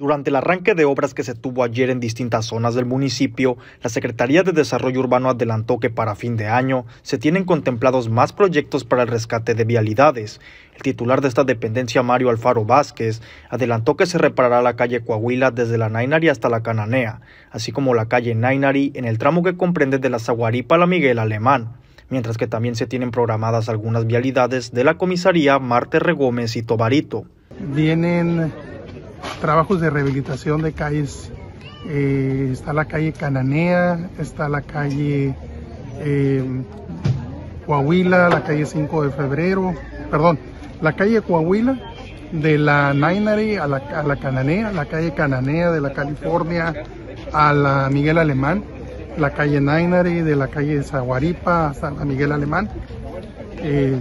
Durante el arranque de obras que se tuvo ayer en distintas zonas del municipio, la Secretaría de Desarrollo Urbano adelantó que para fin de año se tienen contemplados más proyectos para el rescate de vialidades. El titular de esta dependencia, Mario Alfaro Vázquez, adelantó que se reparará la calle Coahuila desde la Nainari hasta la Cananea, así como la calle Nainari en el tramo que comprende de la Zaguaripa a la Miguel Alemán mientras que también se tienen programadas algunas vialidades de la comisaría Marte Regómez y Tobarito. Vienen trabajos de rehabilitación de calles. Eh, está la calle Cananea, está la calle eh, Coahuila, la calle 5 de febrero, perdón, la calle Coahuila de la Nainari a la, Cananea, la calle Cananea de la California a la Miguel Alemán, la calle Nainari de la calle Zaguaripa hasta la Miguel Alemán. Eh,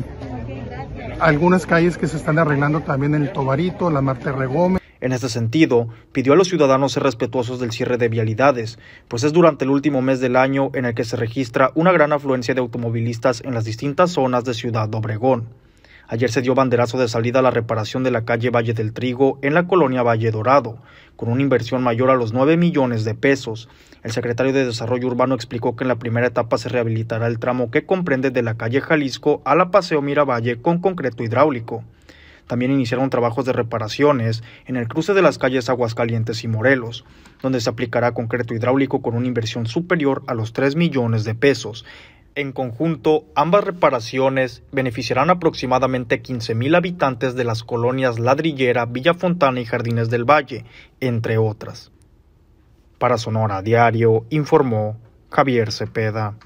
algunas calles que se están arreglando también en el Tobarito, la Marte Regómez. En este sentido, pidió a los ciudadanos ser respetuosos del cierre de vialidades, pues es durante el último mes del año en el que se registra una gran afluencia de automovilistas en las distintas zonas de Ciudad Obregón. Ayer se dio banderazo de salida a la reparación de la calle Valle del Trigo en la colonia Valle Dorado, con una inversión mayor a los 9 millones de pesos. El secretario de Desarrollo Urbano explicó que en la primera etapa se rehabilitará el tramo que comprende de la calle Jalisco a la Paseo Miravalle con concreto hidráulico. También iniciaron trabajos de reparaciones en el cruce de las calles Aguascalientes y Morelos, donde se aplicará concreto hidráulico con una inversión superior a los 3 millones de pesos. En conjunto, ambas reparaciones beneficiarán aproximadamente 15.000 habitantes de las colonias Ladrillera, Villa Fontana y Jardines del Valle, entre otras. Para Sonora Diario, informó Javier Cepeda.